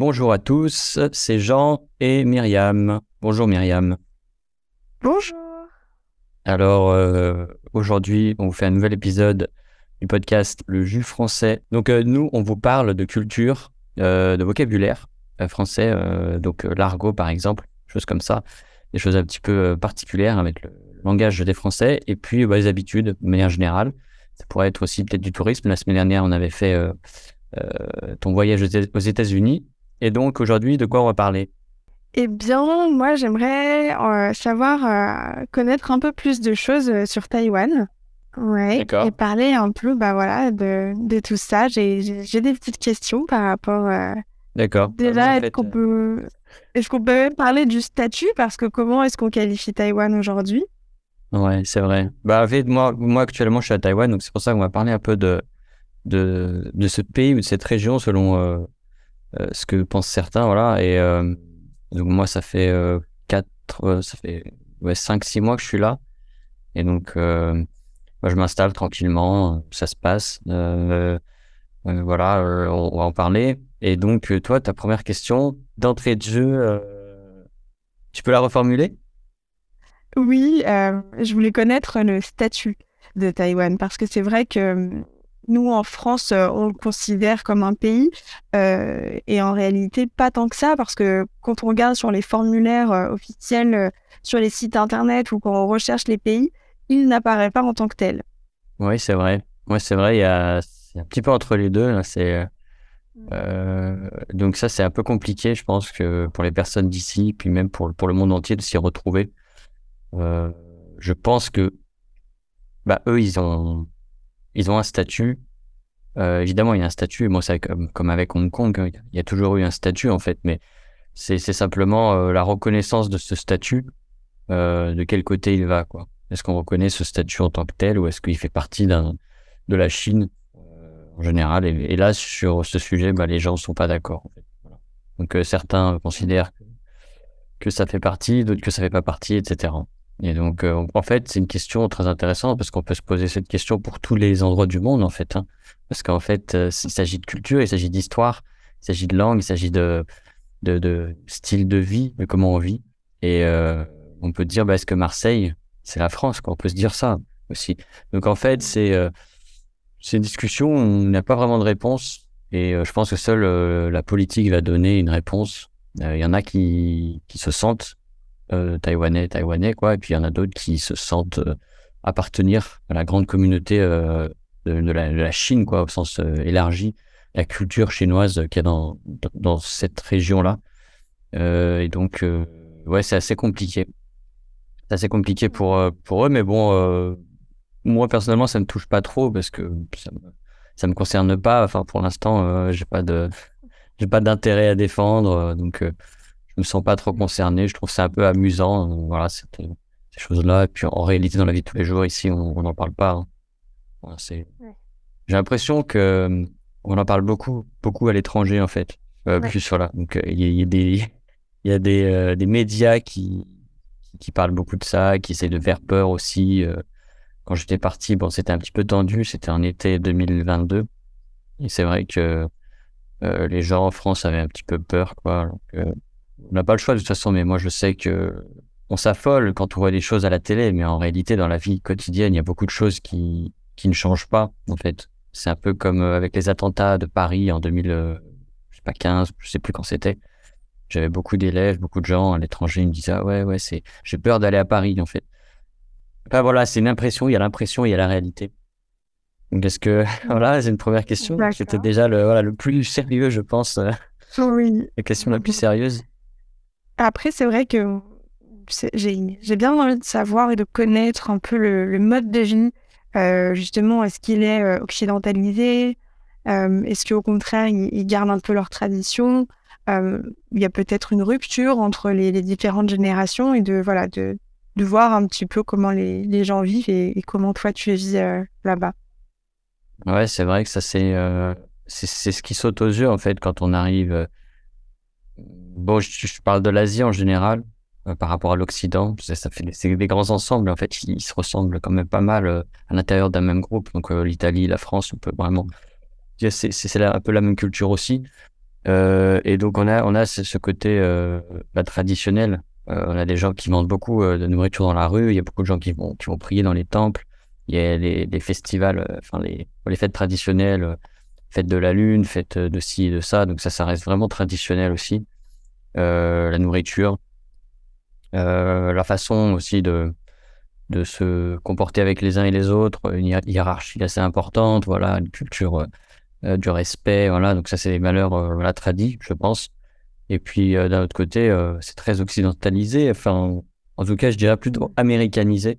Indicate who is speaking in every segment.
Speaker 1: Bonjour à tous, c'est Jean et Myriam. Bonjour Myriam.
Speaker 2: Bonjour.
Speaker 1: Alors euh, aujourd'hui, on vous fait un nouvel épisode du podcast Le jus français. Donc euh, nous, on vous parle de culture, euh, de vocabulaire français, donc l'argot par exemple, choses comme ça, des choses un petit peu particulières avec le langage des Français et puis bah, les habitudes de manière générale. Ça pourrait être aussi peut-être du tourisme. La semaine dernière, on avait fait ton voyage aux États-Unis et donc aujourd'hui, de quoi on va parler
Speaker 2: eh bien, moi, j'aimerais euh, savoir euh, connaître un peu plus de choses euh, sur Taïwan. Oui, Et parler un peu, bah voilà, de, de tout ça. J'ai des petites questions par rapport.
Speaker 1: D'accord. Bah, déjà, est-ce qu'on
Speaker 2: peut, est qu'on peut même parler du statut parce que comment est-ce qu'on qualifie Taïwan aujourd'hui
Speaker 1: Ouais, c'est vrai. Bah, moi, moi actuellement, je suis à Taïwan, donc c'est pour ça qu'on va parler un peu de de, de ce pays ou de cette région selon euh, ce que pensent certains, voilà. Et euh, donc moi, ça fait 4, euh, ça fait ouais, 5-6 mois que je suis là. Et donc, moi, je m'installe tranquillement, ça se passe. voilà, on, on, va en parler. Et donc, toi, ta première question d'entrée de jeu, tu peux la reformuler
Speaker 2: Oui, je voulais connaître le statut de Taïwan parce que c'est vrai que nous, en France, euh, on le considère comme un pays. Euh, et en réalité, pas tant que ça, parce que quand on regarde sur les formulaires euh, officiels, sur les sites Internet ou quand on recherche les pays, il n'apparaît pas en tant que tel.
Speaker 1: Oui, c'est vrai. c'est vrai. Il y a un petit peu entre les deux. Là, c'est, mm. donc ça, c'est un peu compliqué, je pense, que pour les personnes d'ici, puis même pour, pour le monde entier, de s'y retrouver. je pense que bah, eux, ils ont ils ont un statut. Euh, évidemment, il y a un statut. Moi, c'est comme, avec Hong Kong, hein, il y a toujours eu un statut en fait, mais c'est simplement euh, la reconnaissance de ce statut, euh, de quel côté il va. quoi. Est-ce qu'on reconnaît ce statut en tant que tel ou est-ce qu'il fait partie de la Chine en général et, là, sur ce sujet, bah, les gens ne sont pas d'accord. Donc certains considèrent que ça fait partie, d'autres que ça ne fait pas partie, etc. Et donc, euh, en fait, c'est une question très intéressante parce qu'on peut se poser cette question pour tous les endroits du monde, en fait. Hein. Parce qu'en fait, euh, il s'agit de culture, il s'agit d'histoire, il s'agit de langue, il s'agit de, de, de, style de vie, de comment on vit. Et euh, on peut dire, bah, est-ce que Marseille, c'est la France quoi. On peut se dire ça aussi. Donc, en fait, c'est ces discussions, on n'a pas vraiment de réponse. Et je pense que seule la politique va donner une réponse. Il y en a qui, qui se sentent Taiwanais, euh, taïwanais, taïwanais, quoi. Et puis il y en a d'autres qui se sentent euh, appartenir à la grande communauté euh, de, la, Chine, quoi, au sens élargi, la culture chinoise qu'il y a dans, dans cette région-là. et donc, ouais, c'est assez compliqué. C'est assez compliqué pour, pour eux, mais bon, moi personnellement, ça ne me touche pas trop parce que ça me, ça me concerne pas. Enfin, pour l'instant, j'ai pas de. J'ai pas d'intérêt à défendre, donc ne sont pas trop concernés, Je trouve ça un peu amusant. Voilà, euh, ces choses-là. Et puis en réalité, dans la vie de tous les jours, ici, on n'en parle pas. Hein. J'ai l'impression que euh, on en parle beaucoup, beaucoup à l'étranger en fait. Euh, plus voilà. Donc il y, a des, il y a des, médias qui, qui, parlent beaucoup de ça, qui essaient de faire peur aussi. quand j'étais parti, bon, c'était un petit peu tendu. C'était en été 2022. Et c'est vrai que les gens en France avaient un petit peu peur, quoi. Donc, on n'a pas le choix de toute façon, mais moi je sais que on s'affole quand on voit des choses à la télé, mais en réalité, dans la vie quotidienne, il y a beaucoup de choses qui, qui ne changent pas, en fait. C'est un peu comme euh, avec les attentats de Paris en 2015, euh, je sais sais plus quand c'était. J'avais beaucoup d'élèves, beaucoup de gens à l'étranger, ils me disaient, ah ouais, ouais, c'est, j'ai peur d'aller à Paris, en fait. bah voilà, c'est une impression, il y a l'impression, il y a la réalité. Donc est-ce que, voilà, c'est une première question. C'était déjà le, voilà, le plus sérieux, je pense. Euh, oui. La question la plus sérieuse.
Speaker 2: Après, c'est vrai que j'ai bien envie de savoir et de connaître un peu le, mode de vie. Euh, justement, est-ce qu'il est, euh, occidentalisé euh, Est-ce qu'au contraire, ils, gardent un peu leur tradition Il y a peut-être une rupture entre les, différentes générations et de, voilà, de, de voir un petit peu comment les, les gens vivent et, comment toi tu vis là-bas.
Speaker 1: Ouais, c'est vrai que ça, c'est c'est ce qui saute aux yeux en fait quand on arrive bon, je, parle de l'Asie en général euh, par rapport à l'Occident. Ça fait des, grands ensembles. En fait, ils, se ressemblent quand même pas mal euh, à l'intérieur d'un même groupe. Donc euh, l'Italie, la France, on peut vraiment c'est un peu la même culture aussi. et donc on a on a ce, côté bah, traditionnel. on a des gens qui vendent beaucoup de nourriture dans la rue. Il y a beaucoup de gens qui vont qui vont prier dans les temples. Il y a les, festivals, enfin les les fêtes traditionnelles fête de la lune, fête euh, de ci et de ça. Donc ça, ça reste vraiment traditionnel aussi. Euh, la nourriture, euh, la façon aussi de, de se comporter avec les uns et les autres, une hiérarchie assez importante, voilà, une culture du respect, voilà. Donc ça, c'est des valeurs voilà, tradies, je pense. Et puis d'un autre côté, c'est très occidentalisé. Enfin, en tout cas, je dirais plutôt américanisé.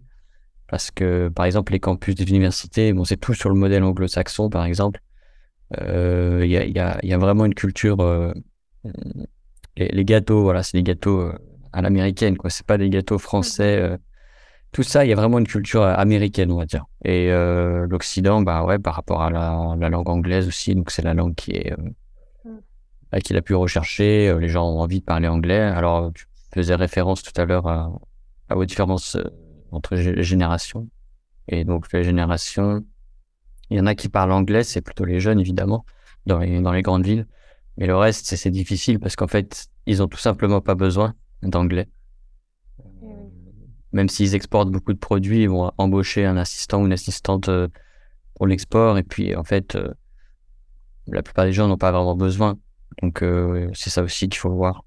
Speaker 1: Parce que, par exemple, les campus des universités, bon, c'est tout sur le modèle anglo-saxon, par exemple. Euh, il y a, y, a, y, a, vraiment une culture. Euh, les, les, gâteaux, voilà, c'est des gâteaux euh, à l'américaine, quoi. C'est pas des gâteaux français. Mmh. tout ça, il y a vraiment une culture américaine, on va dire. Et l'Occident, bah ouais, par rapport à la, langue anglaise aussi, donc c'est la langue qui est mmh. bah, qu'il a pu rechercher. Les gens ont envie de parler anglais. Alors, tu faisais référence tout à l'heure à, à, aux différences entre les générations. Et donc, les générations, il y en a qui parlent anglais, c'est plutôt les jeunes, évidemment, dans les, grandes villes. Mais le reste, c'est difficile parce qu'en fait, ils ont tout simplement pas besoin d'anglais. Eh euh, même s'ils exportent beaucoup de produits, ils vont embaucher un assistant ou une assistante euh, pour l'export. Et puis, en fait, euh, la plupart des gens n'ont pas vraiment besoin. Donc, c'est ça aussi qu'il faut voir.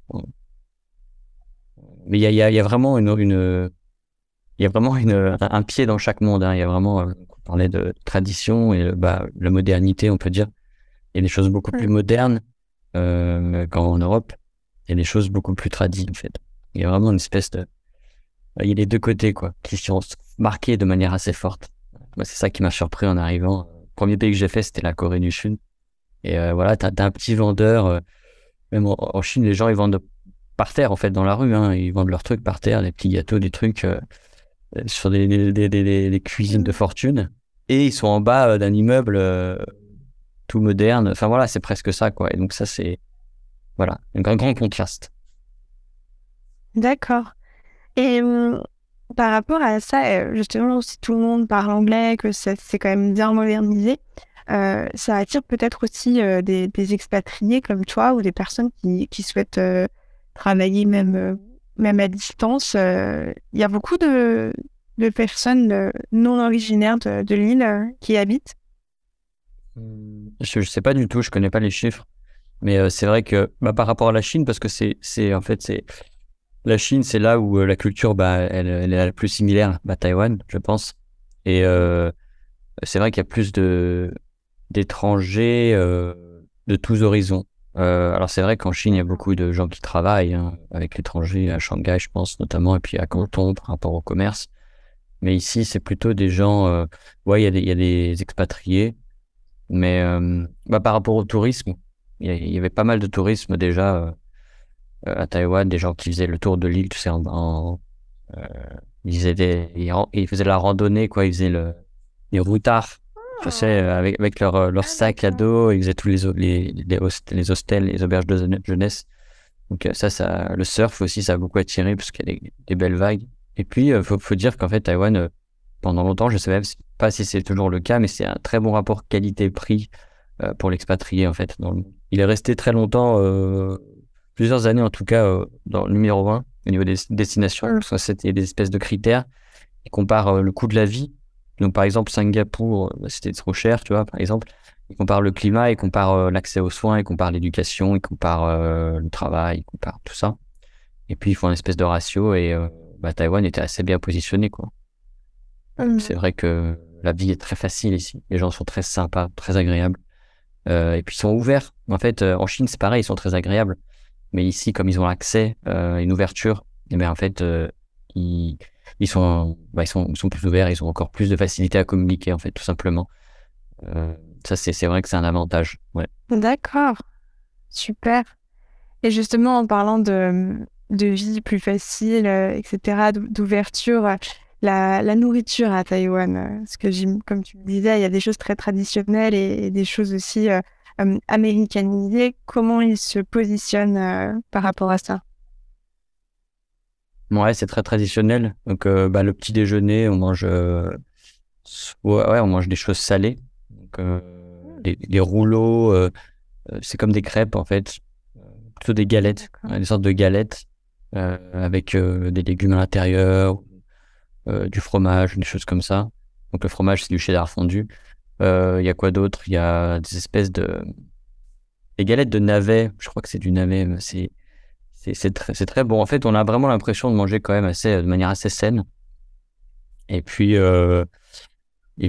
Speaker 1: Mais il y a, y a, vraiment une, une, il y a vraiment une, un pied dans chaque monde. Hein. Il y a vraiment, euh, on parlait de tradition et bah, la modernité, on peut dire. Il y a des choses beaucoup plus modernes euh, qu'en Europe Il y a des choses beaucoup plus tradies, en fait. Il y a vraiment une espèce de. Il y a les deux côtés, quoi, qui sont marqués de manière assez forte. Moi, c'est ça qui m'a surpris en arrivant. Le premier pays que j'ai fait, c'était la Corée du Sud. Et euh, voilà, t'as as un petit vendeur. Euh, même en, Chine, les gens, ils vendent par terre, en fait, dans la rue. Hein. Ils vendent leurs trucs par terre, des petits gâteaux, des trucs sur des, des, cuisines de fortune. Et ils sont en bas euh, d'un immeuble euh, tout moderne. Enfin voilà, c'est presque ça, quoi. Et donc ça, c'est voilà, un grand contraste.
Speaker 2: D'accord. Et hum, par rapport à ça, euh, justement, si tout le monde parle anglais, que c'est quand même bien modernisé, ça attire peut-être aussi des, expatriés comme toi ou des personnes qui souhaitent travailler même même à distance, euh, il y a beaucoup de, personnes euh, non originaires de, l'île euh, qui habitent
Speaker 1: hmm, Je ne sais pas du tout, je ne connais pas les chiffres. Mais c'est vrai que bah, par rapport à la Chine, parce que c'est en fait, c'est la Chine, c'est là où la culture, bah, elle, est la plus similaire, à bah, Taïwan, je pense. Et c'est vrai qu'il y a plus de d'étrangers de tous horizons. Euh, alors c'est vrai qu'en Chine, il y a beaucoup de gens qui travaillent hein, avec l'étranger, à Shanghai je pense notamment, et puis à Canton par rapport au commerce. Mais ici, c'est plutôt des gens... Euh, ouais, il y, a des, y, a des expatriés, mais euh, bah, par rapport au tourisme, il y, avait pas mal de tourisme déjà euh, à Taïwan, des gens qui faisaient le tour de l'île, tu sais, en... ils, faisaient ils, faisaient la randonnée, quoi, ils faisaient le, les routards euh, avec, avec euh, leur, sac à dos, ils faisaient tous les, les, les, hostels, les auberges de jeunesse. Donc euh, ça, ça, le surf aussi, ça a beaucoup attiré parce qu'il y a des, belles vagues. Et puis, il faut, dire qu'en fait, Taïwan, pendant longtemps, je ne sais même pas si c'est toujours le cas, mais c'est un très bon rapport qualité-prix pour l'expatrié, en fait. Il est resté très longtemps, plusieurs années en tout cas, dans le numéro 1 au niveau des destinations, mmh. parce c'était des espèces de critères. qui compare le coût de la vie donc, par exemple, Singapour, euh, bah, c'était trop cher, tu vois, par exemple. Ils comparent le climat, ils comparent euh, l'accès aux soins, ils comparent l'éducation, ils comparent euh, le travail, ils comparent tout ça. Et puis, ils font une espèce de ratio et bah, Taïwan était assez bien positionné, quoi. Mmh. C'est vrai que la vie est très facile ici. Les gens sont très sympas, très agréables. et puis, ils sont ouverts. En fait, en Chine, c'est pareil, ils sont très agréables. Mais ici, comme ils ont l'accès, une ouverture, et eh bien, en fait, ils ils sont, bah, ils sont, sont plus ouverts, ils ont encore plus de facilité à communiquer, en fait, tout simplement. Euh, ça, c'est vrai que c'est un avantage. Ouais.
Speaker 2: D'accord. Super. Et justement, en parlant de, de vie plus facile, euh, etc., d'ouverture, euh, la, la, nourriture à Taïwan, parce que, comme tu le disais, il y a des choses très traditionnelles et, des choses aussi américanisées. Comment ils se positionnent par rapport à ça
Speaker 1: Ouais, c'est très traditionnel. Donc, euh, bah, le petit déjeuner, on mange, euh, ouais, on mange des choses salées. Donc, euh, mmh. rouleaux, c'est comme des crêpes en fait, plutôt des galettes, hein, des sortes de galettes avec des légumes à l'intérieur, du fromage, des choses comme ça. Donc, le fromage, c'est du cheddar fondu. Il y a quoi d'autre Il y a des espèces de. des galettes de navet, je crois que c'est du navet, c'est c'est très, bon. En fait, on a vraiment l'impression de manger quand même assez, euh, de manière assez saine. Et puis, euh,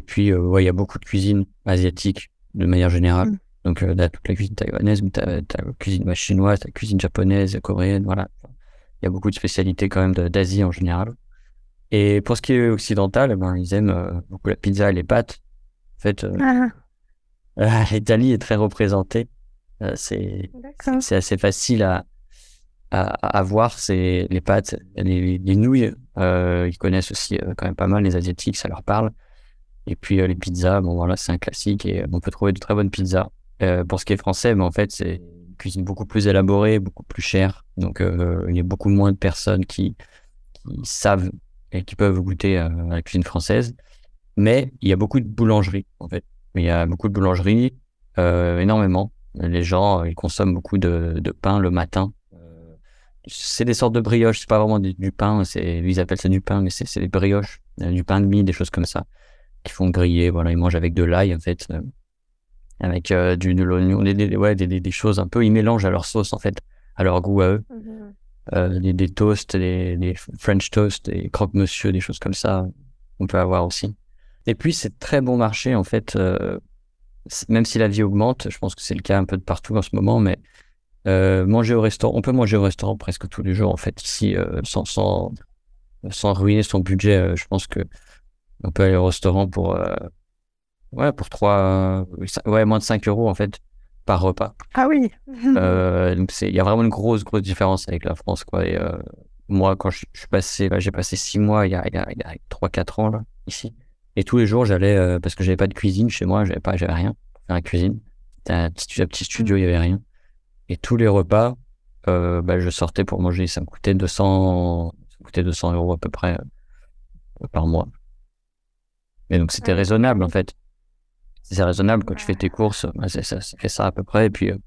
Speaker 1: puis, euh, il y a beaucoup de cuisine asiatique de manière générale. Mmh. Donc, euh, tu toute la cuisine taïwanaise, mais tu as, la cuisine bah, chinoise, tu la cuisine japonaise, coréenne, voilà. Il y a beaucoup de spécialités quand même d'Asie en général. Et pour ce qui est occidental, eh ben, ils aiment beaucoup la pizza et les pâtes. En fait, ah, ah. l'Italie est très représentée. C'est assez facile à, à, voir, c'est les pâtes, les, nouilles. Euh, ils connaissent aussi euh, quand même pas mal les asiatiques, ça leur parle. Et puis euh, les pizzas, bon voilà, c'est un classique et on peut trouver de très bonnes pizzas. pour ce qui est français, mais ben, en fait, c'est une cuisine beaucoup plus élaborée, beaucoup plus chère. Donc il y a beaucoup moins de personnes qui, savent et qui peuvent goûter à la cuisine française. Mais il y a beaucoup de boulangeries, en fait. Il y a beaucoup de boulangeries, énormément. Les gens, ils consomment beaucoup de pain le matin c'est des sortes de brioches, c'est pas vraiment du, pain, c'est, ils appellent ça du pain, mais c'est, des brioches, euh, du pain de mie, des choses comme ça, qui font griller, voilà, ils mangent avec de l'ail, en fait, euh, avec euh, du, de l'oignon, des, des, des, choses un peu, ils mélangent à leur sauce, en fait, à leur goût à eux. Mm-hmm. des, des toasts, des, French toasts, des croque-monsieur, des choses comme ça, on peut avoir aussi. Et puis, c'est très bon marché, en fait, même si la vie augmente, je pense que c'est le cas un peu de partout en ce moment, mais euh, manger au restaurant, on peut manger au restaurant presque tous les jours en fait ici euh, sans, sans, sans ruiner son budget. Euh, je pense que on peut aller au restaurant pour ouais pour 3, ouais moins de 5 euros en fait par repas. Ah oui. c'est il y a vraiment une grosse grosse différence avec la France quoi. moi quand je, suis passé bah, j'ai passé 6 mois il y a il y a, 3 4 ans là ici et tous les jours j'allais parce que j'avais pas de cuisine chez moi j'avais pas j'avais rien faire la cuisine. C'était un petit studio il y avait rien. Et tous les repas, euh, bah, je sortais pour manger. Ça me coûtait 200, ça 200 euros à peu près euh, par mois. Et donc c'était raisonnable en fait. C'est raisonnable quand tu fais tes courses, bah, ça, fait ça à peu près. Et puis euh,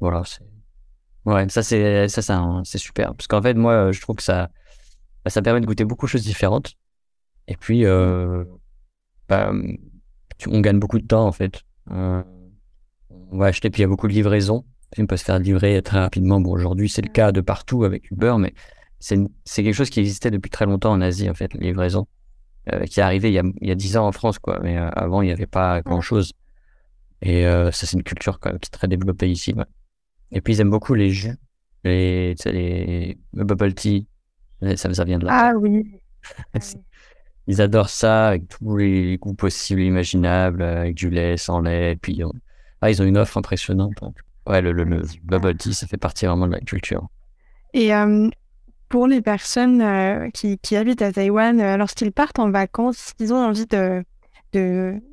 Speaker 1: voilà, Ouais, ça c'est ça, c'est super. Parce qu'en fait, moi, je trouve que ça, bah, ça permet de goûter beaucoup de choses différentes. Et puis, bah, on gagne beaucoup de temps en fait. on va acheter, puis il y a beaucoup de livraisons on peut se faire livrer très rapidement. Bon, aujourd'hui, c'est le cas de partout avec Uber, mais c'est quelque chose qui existait depuis très longtemps en Asie, en fait, la livraison, euh, qui est arrivée il y, a, il 10 ans en France, quoi. Mais euh, avant, il n'y avait pas grand-chose. Et euh, ça, c'est une culture quand qui est très développée ici. Et puis, ils aiment beaucoup les jus, les, les bubble tea. Ça, ça vient de là. Ah oui. ils adorent ça avec tous les goûts possibles imaginables, avec du lait, sans lait. Et puis, ah, ils ont une offre impressionnante ouais, le, le, bubble tea, ça fait partie vraiment de la culture.
Speaker 2: Et euh, pour les personnes euh, qui, habitent à Taïwan, euh, lorsqu'ils partent en vacances, ils ont envie de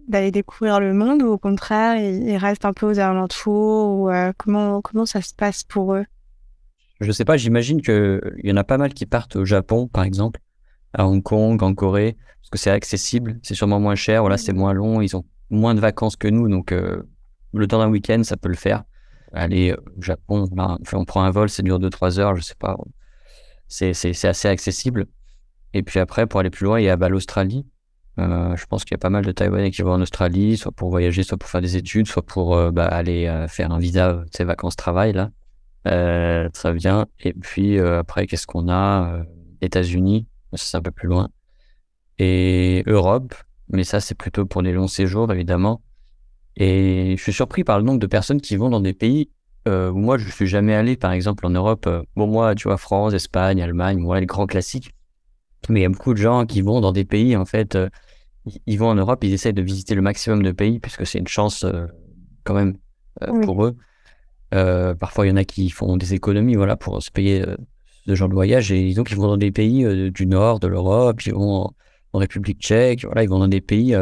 Speaker 2: d'aller découvrir le monde ou au contraire, ils, restent un peu aux alentours ou comment, comment ça se passe pour eux
Speaker 1: Je ne sais pas, j'imagine qu'il y en a pas mal qui partent au Japon, par exemple, à Hong Kong, en Corée, parce que c'est accessible, c'est sûrement moins cher, voilà, c'est mmh. moins long, ils ont moins de vacances que nous, donc le temps d'un week-end, ça peut le faire aller au Japon, on prend un vol, ça dure 2-3 heures, je sais pas. C'est assez accessible. Et puis après, pour aller plus loin, il y a bah, l'Australie. Euh, je pense qu'il y a pas mal de Taïwanais qui vont en Australie, soit pour voyager, soit pour faire des études, soit pour euh, bah, aller euh, faire un visa, ces vacances-travail, là. très bien. Et puis après, qu'est-ce qu'on a États-Unis, c'est un peu plus loin. Et Europe, mais ça, c'est plutôt pour des longs séjours, évidemment. Et je suis surpris par le nombre de personnes qui vont dans des pays où euh, moi je suis jamais allé, par exemple en Europe. Euh, bon, moi, tu vois, France, Espagne, Allemagne, voilà, les grands classiques. Mais il y a beaucoup de gens qui vont dans des pays, en fait, euh, ils vont en Europe, ils essayent de visiter le maximum de pays, puisque c'est une chance quand même pour eux. parfois, il y en a qui font des économies voilà, pour se payer ce genre de voyage. Et donc, ils vont dans des pays du nord de l'Europe, ils vont en, en, République tchèque, voilà, ils vont dans des pays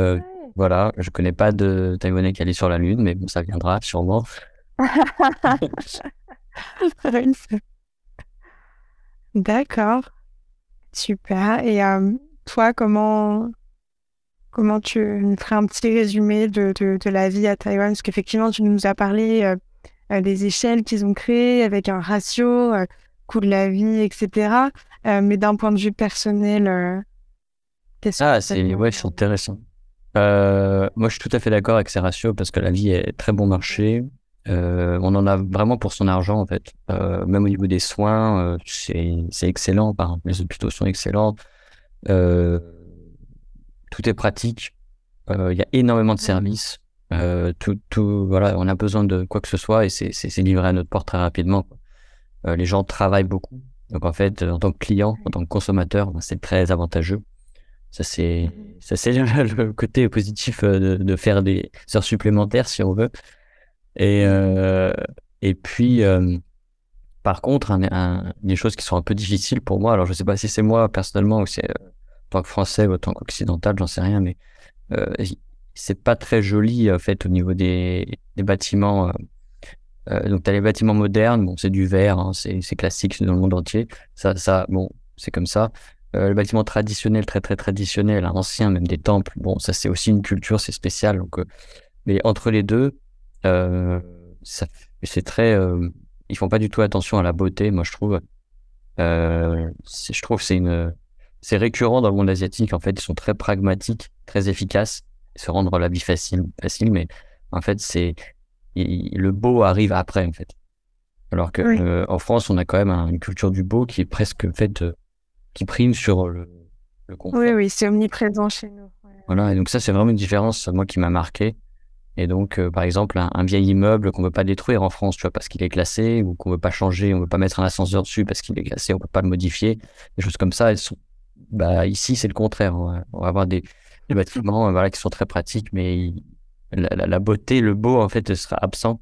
Speaker 1: voilà, je connais pas de Taïwanais qui allait sur la Lune, mais bon, ça viendra sûrement.
Speaker 2: D'accord. Super. Et euh, toi, comment, comment tu ferais un petit résumé de, de, la vie à Taïwan Parce qu'effectivement, tu nous as parlé euh, euh, des échelles qu'ils ont créées avec un ratio, coût de la vie, etc. mais d'un point de vue personnel, qu'est-ce ah,
Speaker 1: c'est intéressant. Euh, moi, je suis tout à fait d'accord avec ces ratios parce que la vie est très bon marché. Euh, on en a vraiment pour son argent, en fait. Euh, même au niveau des soins, c'est excellent. Par exemple, les hôpitaux sont excellents. tout est pratique. Il y a énormément de mmh. services. tout, voilà, on a besoin de quoi que ce soit et c'est livré à notre porte très rapidement. les gens travaillent beaucoup. Donc en fait, en tant que client, en tant que consommateur, c'est très avantageux. Ça, c'est mm-hmm. le côté positif euh, de, faire des heures supplémentaires, si on veut. Et, mm-hmm. euh, et puis, euh, par contre, des choses qui sont un peu difficiles pour moi, alors je ne sais pas si c'est moi personnellement ou c'est en tant que français ou en tant qu'occidental, j'en sais rien, mais c'est pas très joli en fait au niveau des, des bâtiments. donc, tu as les bâtiments modernes, bon, c'est du verre, hein, c'est classique, c'est dans le monde entier. Ça, ça bon, c'est comme ça. Euh, le bâtiment traditionnel, très très traditionnel, hein, ancien, même des temples, bon, ça c'est aussi une culture, c'est spécial. Donc, euh, mais entre les deux, euh, c'est très. ils font pas du tout attention à la beauté, moi je trouve. je trouve c'est C'est récurrent dans le monde asiatique, en fait, ils sont très pragmatiques, très efficaces, se rendre la vie facile, mais en fait, c'est le beau arrive après, en fait. Alors que en France, on a quand même une culture du beau qui est presque faite qui prime sur euh, le, Oui,
Speaker 2: oui, c'est omniprésent chez nous.
Speaker 1: Voilà, et donc ça, c'est vraiment une différence, moi, qui m'a marqué. Et donc, euh, par exemple, un, vieil immeuble qu'on ne veut pas détruire en France, tu vois, parce qu'il est classé, ou qu'on ne veut pas changer, on ne veut pas mettre un ascenseur dessus parce qu'il est classé, on ne peut pas le modifier, des choses comme ça, elles sont... bah, ici, c'est le contraire. On va, avoir des, bâtiments euh, voilà, qui sont très pratiques, mais la, la, beauté, le beau, en fait, sera absent.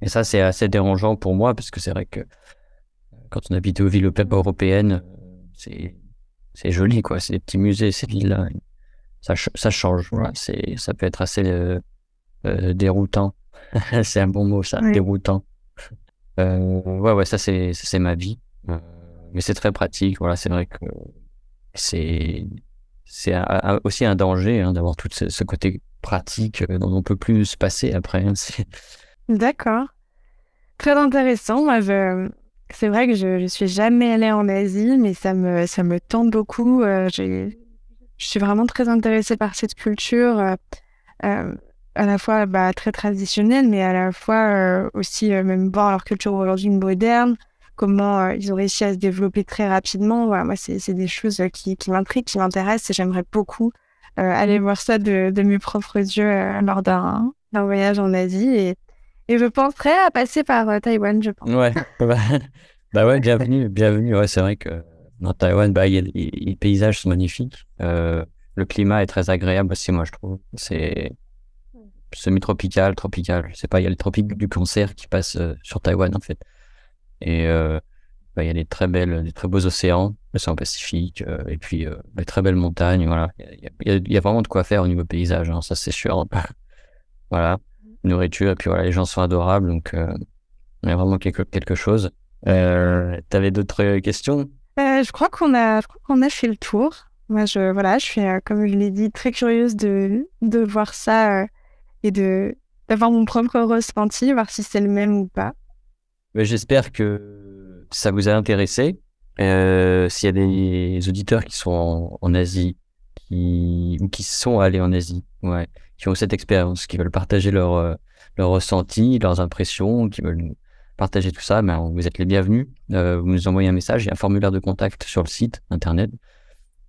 Speaker 1: Et ça, c'est assez dérangeant pour moi, parce que c'est vrai que quand on habite aux villes européennes, c'est joli, quoi. C'est des petits musées, ces villes-là. Ça, change. C'est, ça peut être assez euh, euh, déroutant. c'est un bon mot, ça, déroutant. Euh, ouais, ouais, ça, c'est, c'est ma vie. Mais c'est très pratique. Voilà, c'est vrai que c'est, c'est aussi un danger hein, d'avoir tout ce, côté pratique dont on peut plus se passer après. Hein.
Speaker 2: D'accord. Très intéressant. C'est vrai que je ne suis jamais allée en Asie, mais ça me, ça me tente beaucoup. Euh, je suis vraiment très intéressée par cette culture, euh, euh, à la fois bah, très traditionnelle, mais à la fois aussi même voir leur culture aujourd'hui moderne, comment ils ont réussi à se développer très rapidement. Voilà, moi, c'est des choses qui, qui m'intriguent, qui m'intéressent, et j'aimerais beaucoup aller mmh. voir ça de, de mes propres yeux lors d'un voyage en Asie. Et, et je penserais à passer par euh, Taïwan, je pense.
Speaker 1: Ouais, bah, bah, ouais, bienvenue, bienvenue. Ouais, c'est vrai que dans Taïwan, bah, les paysages sont magnifiques. Euh, le climat est très agréable aussi, moi, je trouve. C'est semi-tropical, tropical, je pas. Il y a les tropiques du cancer qui passe euh, sur Taïwan, en fait. Et bah, il y a des très, belles, des très beaux océans, l'océan Pacifique, et puis des très belles montagnes. Voilà. Il y, a, vraiment de quoi faire au niveau paysage, hein, ça c'est sûr. voilà nourriture. Et puis voilà, les gens sont adorables. Donc, euh, il y a vraiment quelque, quelque chose. Euh, tu avais d'autres questions
Speaker 2: euh, Je crois qu'on a, a fait le tour. Moi, je, voilà, je suis, comme je l'ai dit, très curieuse de, de voir ça et de, d'avoir mon propre ressenti, voir si c'est le même ou pas.
Speaker 1: J'espère que ça vous a intéressé. S'il y a des auditeurs qui sont en, Asie qui, ou qui sont allés en Asie, ouais, qui ont cette expérience, qui veulent partager leurs leur euh, ressentis, leurs impressions, qui veulent partager tout ça, ben, vous êtes les bienvenus. Euh, vous nous envoyez un message, il y a un formulaire de contact sur le site internet.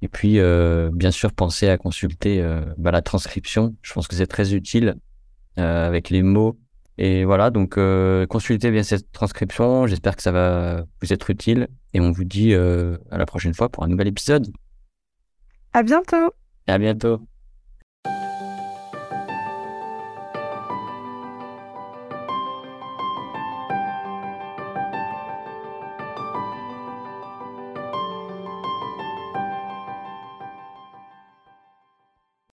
Speaker 1: Et puis, euh, bien sûr, pensez à consulter ben, la transcription. Je pense que c'est très utile avec les mots. Et voilà, donc consultez bien cette transcription. J'espère que ça va vous être utile. Et on vous dit à la prochaine fois pour un nouvel épisode. À bientôt. Et à bientôt.